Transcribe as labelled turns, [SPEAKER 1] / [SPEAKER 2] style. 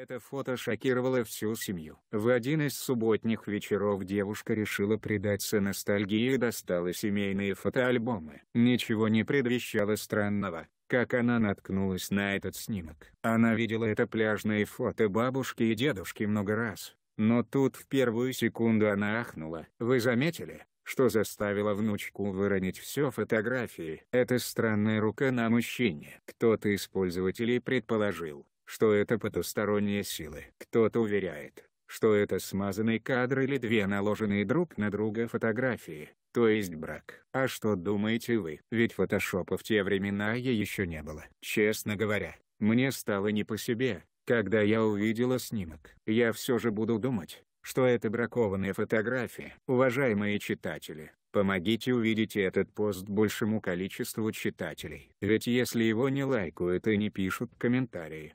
[SPEAKER 1] Это фото шокировало всю семью. В один из субботних вечеров девушка решила предаться ностальгии и достала семейные фотоальбомы. Ничего не предвещало странного, как она наткнулась на этот снимок. Она видела это пляжное фото бабушки и дедушки много раз. Но тут в первую секунду она ахнула. «Вы заметили?» что заставило внучку выронить все фотографии. Это странная рука на мужчине. Кто-то из пользователей предположил, что это потусторонние силы. Кто-то уверяет, что это смазанный кадр или две наложенные друг на друга фотографии, то есть брак. А что думаете вы? Ведь фотошопа в те времена я еще не было. Честно говоря, мне стало не по себе, когда я увидела снимок. Я все же буду думать, что это бракованные фотографии. Уважаемые читатели, Помогите увидеть этот пост большему количеству читателей. Ведь если его не лайкают и не пишут комментарии,